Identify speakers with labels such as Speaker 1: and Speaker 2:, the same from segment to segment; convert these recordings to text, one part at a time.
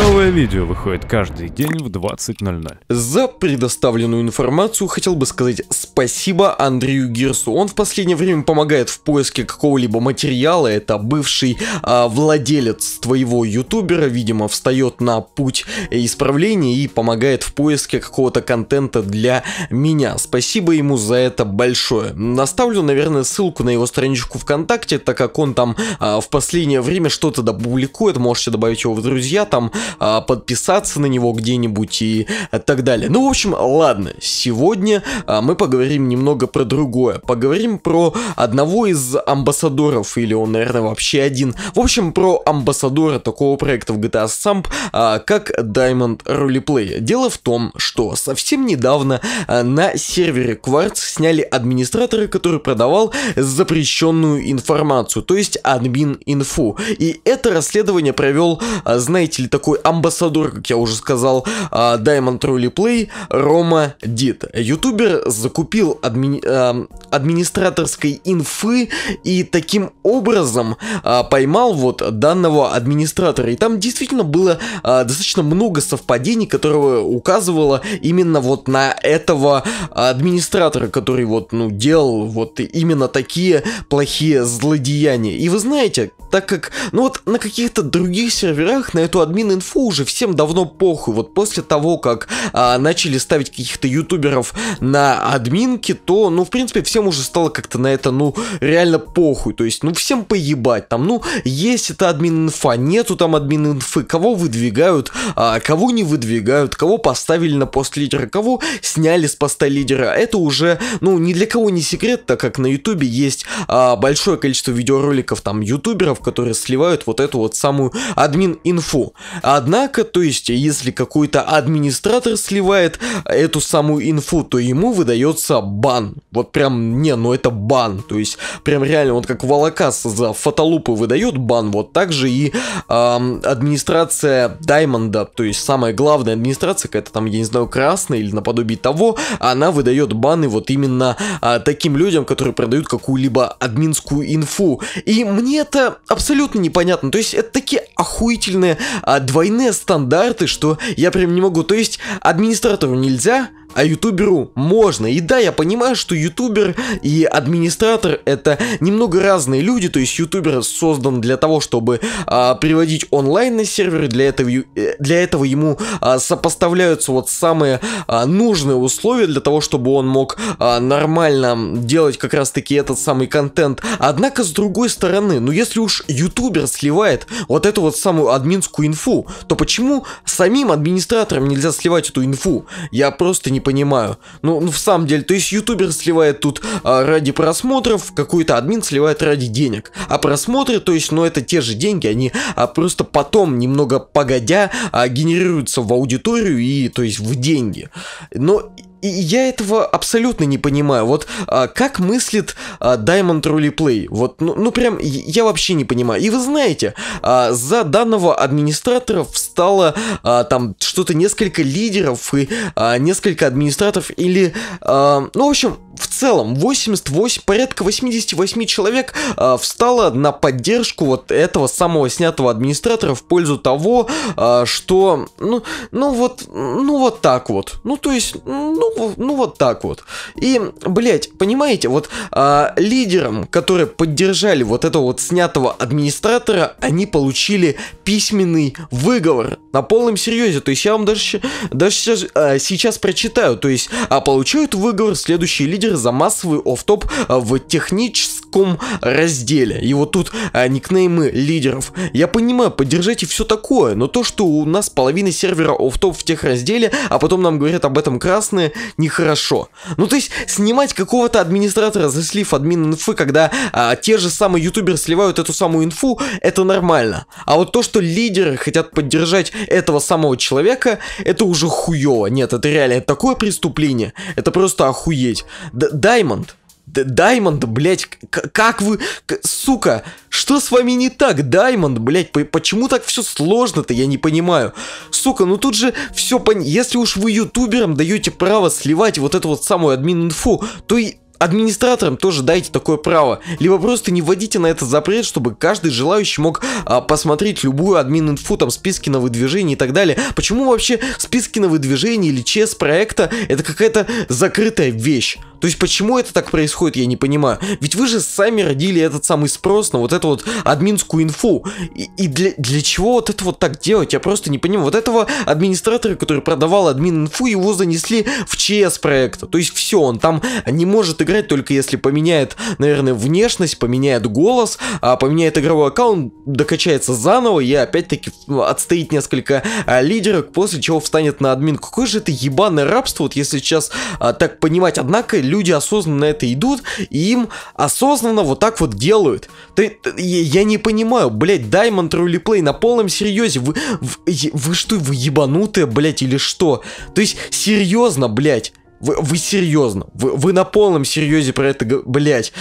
Speaker 1: no Новое видео выходит каждый день в 20.00. За предоставленную информацию хотел бы сказать спасибо Андрею Гирсу. Он в последнее время помогает в поиске какого-либо материала. Это бывший а, владелец твоего ютубера, видимо, встает на путь исправления и помогает в поиске какого-то контента для меня. Спасибо ему за это большое. Наставлю, наверное, ссылку на его страничку ВКонтакте, так как он там а, в последнее время что-то допубликует. Можете добавить его в друзья, там а, а, подписаться на него где-нибудь и так далее. Ну, в общем, ладно, сегодня а, мы поговорим немного про другое. Поговорим про одного из амбассадоров, или он, наверное, вообще один. В общем, про амбассадора такого проекта в GTA Samp, а, как Diamond Roleplay. Дело в том, что совсем недавно на сервере Quartz сняли администратора, который продавал запрещенную информацию, то есть админ инфу. И это расследование провел, знаете ли, такой амбассадор, как я уже сказал, а, Diamond Truly Play, Рома Дит, Ютубер закупил адми... А, администраторской инфы и таким образом а, поймал вот данного администратора. И там действительно было достаточно много совпадений, которые указывало именно вот на этого администратора, который вот, ну, делал вот именно такие плохие злодеяния. И вы знаете, так как, ну вот на каких-то других серверах на эту админ инфу чуваку уже всем давно похуй. Вот после того, как а, начали ставить каких-то ютуберов на админки, то, ну, в принципе, всем уже стало как-то на это, ну, реально похуй. То есть, ну, всем поебать. Там, ну, есть это админ инфа, нету там админ инфы. Кого выдвигают, а, кого не выдвигают, кого поставили на пост лидера, кого сняли с поста лидера. Это уже, ну, ни для кого не секрет, так как на ютубе есть а, большое количество видеороликов там ютуберов, которые сливают вот эту вот самую админ инфу. Админ Однако, то есть, если какой-то администратор сливает эту самую инфу, то ему выдается бан. Вот прям, не, ну это бан. То есть, прям реально, вот как Волокас за фотолупы выдает бан, вот так же и эм, администрация Даймонда, то есть самая главная администрация, какая-то там, я не знаю, красная или наподобие того, она выдает баны вот именно э, таким людям, которые продают какую-либо админскую инфу. И мне это абсолютно непонятно. То есть, это такие охуительные а, двойные стандарты, что я прям не могу. То есть администратору нельзя, а ютуберу можно. И да, я понимаю, что ютубер и администратор это немного разные люди, то есть ютубер создан для того, чтобы а, приводить онлайн на серверы, для этого, э, для этого ему а, сопоставляются вот самые а, нужные условия для того, чтобы он мог а, нормально делать как раз-таки этот самый контент. Однако, с другой стороны, ну если уж ютубер сливает вот эту вот самую админскую инфу, то почему самим администраторам нельзя сливать эту инфу? Я просто не не понимаю. Ну, в самом деле, то есть ютубер сливает тут а, ради просмотров, какой-то админ сливает ради денег. А просмотры, то есть, ну это те же деньги, они а, просто потом, немного погодя, а, генерируются в аудиторию и, то есть, в деньги. Но и я этого абсолютно не понимаю. Вот а, как мыслит а, Diamond Rally Вот, ну, ну прям, я вообще не понимаю. И вы знаете, а, за данного администратора встало а, там что-то несколько лидеров и а, несколько администраторов или... А, ну, в общем, в целом 88, порядка 88 человек э, встало на поддержку вот этого самого снятого администратора в пользу того, э, что, ну, ну вот, ну вот так вот. Ну то есть, ну, ну вот так вот. И, блять, понимаете, вот э, лидерам, которые поддержали вот этого вот снятого администратора, они получили письменный выговор на полном серьезе. То есть я вам даже, даже сейчас, э, сейчас прочитаю. То есть а получают выговор следующие лидеры эфир за массовый офтоп а, в техническом таком разделе. И вот тут а, никнеймы лидеров. Я понимаю, поддержать и все такое, но то, что у нас половина сервера офф-топ в тех разделе, а потом нам говорят об этом красные, нехорошо. Ну то есть снимать какого-то администратора, заслив админ инфы, когда а, те же самые ютуберы сливают эту самую инфу, это нормально. А вот то, что лидеры хотят поддержать этого самого человека, это уже хуево. Нет, это реально такое преступление. Это просто охуеть. Д Даймонд, Даймонд, блядь, как вы... Сука, что с вами не так, Даймонд, блядь? Почему так все сложно-то, я не понимаю. Сука, ну тут же все... Пон... Если уж вы ютуберам даете право сливать вот эту вот самую админ-инфу, то и администраторам тоже дайте такое право, либо просто не вводите на это запрет, чтобы каждый желающий мог а, посмотреть любую админ-инфу, там списки на выдвижение и так далее. Почему вообще списки на выдвижение или чес проекта это какая-то закрытая вещь? То есть почему это так происходит, я не понимаю. Ведь вы же сами родили этот самый спрос на вот эту вот админскую инфу. И, и для, для чего вот это вот так делать? Я просто не понимаю. Вот этого администратора, который продавал админ инфу, его занесли в ЧС проекта. То есть все, он там не может играть только если поменяет, наверное, внешность, поменяет голос, а поменяет игровой аккаунт, докачается заново и опять-таки отстоит несколько а, лидерок, после чего встанет на админ. Какое же это ебаное рабство, вот если сейчас а, так понимать. Однако люди осознанно это идут, и им осознанно вот так вот делают. Ты, ты, я не понимаю, блядь, Diamond Roleplay на полном серьезе, вы, вы, вы что, вы ебанутые, блядь, или что? То есть, серьезно, блядь. Вы, вы серьезно? Вы, вы на полном серьезе про это, блядь.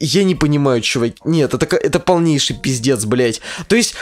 Speaker 1: Я не понимаю, чувак. Нет, это, это полнейший пиздец, блядь. То есть,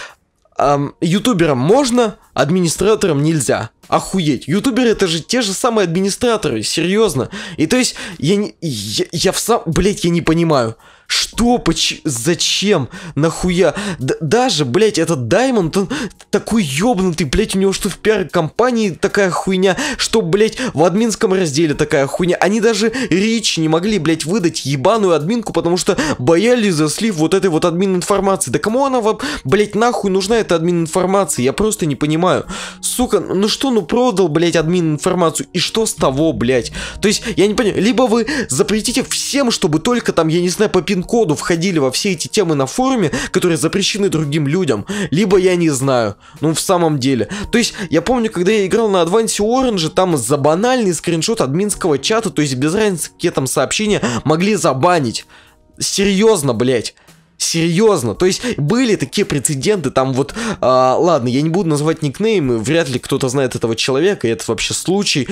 Speaker 1: эм, ютуберам можно, администраторам нельзя. Охуеть. Ютуберы это же те же самые администраторы, серьезно. И то есть, я, не, я, я в сам... Блять, я не понимаю. Что? почему, зачем? Нахуя? Д даже, блядь, этот Даймонд, он такой ёбнутый, блядь, у него что в пиар-компании такая хуйня, что, блядь, в админском разделе такая хуйня. Они даже речь не могли, блядь, выдать ебаную админку, потому что боялись за слив вот этой вот админ информации. Да кому она вам, блядь, нахуй нужна эта админ информация? Я просто не понимаю. Сука, ну что, ну продал, блядь, админ информацию, и что с того, блядь? То есть, я не понимаю, либо вы запретите всем, чтобы только там, я не знаю, по пин-коду входили во все эти темы на форуме, которые запрещены другим людям, либо я не знаю, ну в самом деле. То есть, я помню, когда я играл на Advance Orange, там за банальный скриншот админского чата, то есть без разницы, какие там сообщения, могли забанить. Серьезно, блядь. Серьезно. То есть были такие прецеденты, там вот, а, ладно, я не буду называть никнеймы, вряд ли кто-то знает этого человека, и это вообще случай.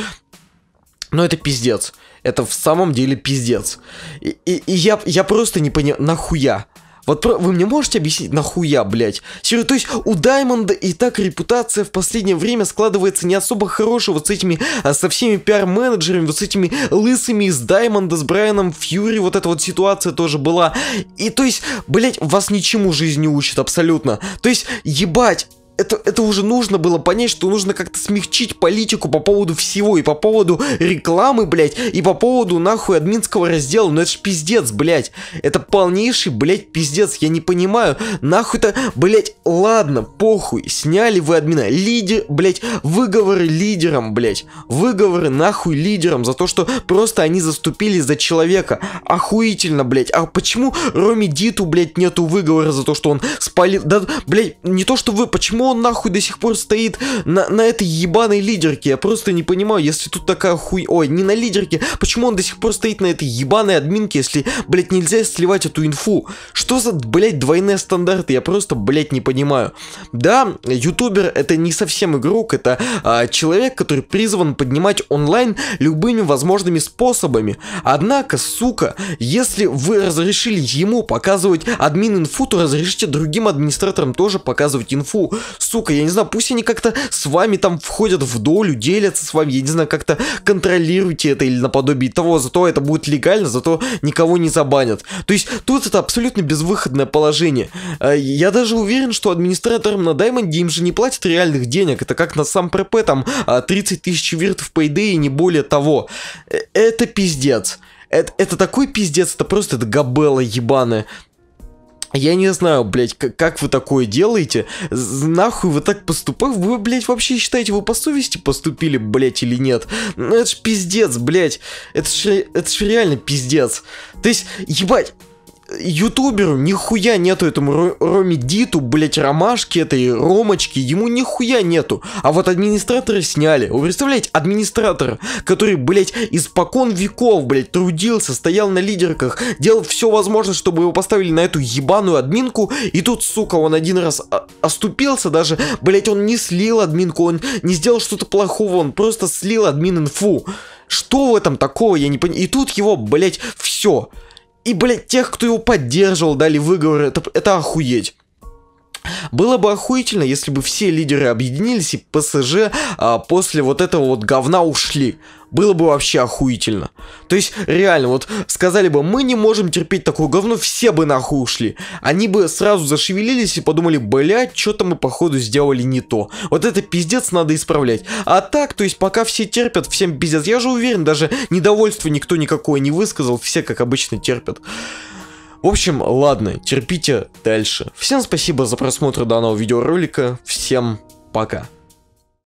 Speaker 1: Но это пиздец. Это в самом деле пиздец. И, и, и я, я просто не понимаю, нахуя? Вот вы мне можете объяснить, нахуя, блядь? Серьезно, то есть у Даймонда и так репутация в последнее время складывается не особо хорошая вот с этими, а, со всеми пиар-менеджерами, вот с этими лысыми из Даймонда, с Брайаном Фьюри, вот эта вот ситуация тоже была. И то есть, блядь, вас ничему жизнь не учит абсолютно. То есть, ебать, это, это уже нужно было понять, что нужно как-то смягчить политику по поводу всего, и по поводу рекламы, блядь, и по поводу нахуй админского раздела, ну это ж пиздец, блядь, это полнейший, блядь, пиздец, я не понимаю, нахуй-то, блядь, ладно, похуй, сняли вы админа, лидер, блядь, выговоры лидерам, блядь, выговоры нахуй лидерам за то, что просто они заступились за человека, охуительно, блядь, а почему Роми Диту, блядь, нету выговора за то, что он спалил, да, блядь, не то, что вы, почему он нахуй до сих пор стоит на, на этой ебаной лидерке? Я просто не понимаю, если тут такая хуй... Ой, не на лидерке. Почему он до сих пор стоит на этой ебаной админке, если, блядь, нельзя сливать эту инфу? Что за, блядь, двойные стандарты? Я просто, блядь, не понимаю. Да, ютубер это не совсем игрок, это а, человек, который призван поднимать онлайн любыми возможными способами. Однако, сука, если вы разрешили ему показывать админ инфу, то разрешите другим администраторам тоже показывать инфу сука, я не знаю, пусть они как-то с вами там входят в долю, делятся с вами, я не знаю, как-то контролируйте это или наподобие того, зато это будет легально, зато никого не забанят. То есть тут это абсолютно безвыходное положение. Э, я даже уверен, что администраторам на Diamond им же не платят реальных денег, это как на сам ПП, там 30 а, тысяч виртов Payday и не более того. Э, это пиздец. Это, это такой пиздец, это просто это габела ебаная. Я не знаю, блядь, как, как вы такое делаете? Нахуй вы так поступаете? Вы, блядь, вообще считаете, вы по совести поступили, блядь, или нет? Ну это ж пиздец, блядь. Это ж, это ж реально пиздец. То есть, ебать, ютуберу нихуя нету этому Роме Диту, блять, ромашки этой, ромочки, ему нихуя нету. А вот администраторы сняли. Вы представляете, администратора, который, блять, испокон веков, блять, трудился, стоял на лидерках, делал все возможное, чтобы его поставили на эту ебаную админку, и тут, сука, он один раз а, оступился даже, блять, он не слил админку, он не сделал что-то плохого, он просто слил админ инфу. Что в этом такого, я не понимаю. И тут его, блять, все. И, блядь, тех, кто его поддерживал, дали выговоры, это, это охуеть. Было бы охуительно, если бы все лидеры объединились и ПСЖ а, после вот этого вот говна ушли. Было бы вообще охуительно. То есть, реально, вот сказали бы, мы не можем терпеть такое говно, все бы нахуй ушли. Они бы сразу зашевелились и подумали, блядь, что-то мы походу сделали не то. Вот это пиздец надо исправлять. А так, то есть, пока все терпят, всем пиздец. Я же уверен, даже недовольство никто никакое не высказал, все как обычно терпят. В общем, ладно, терпите дальше. Всем спасибо за просмотр данного видеоролика, всем пока.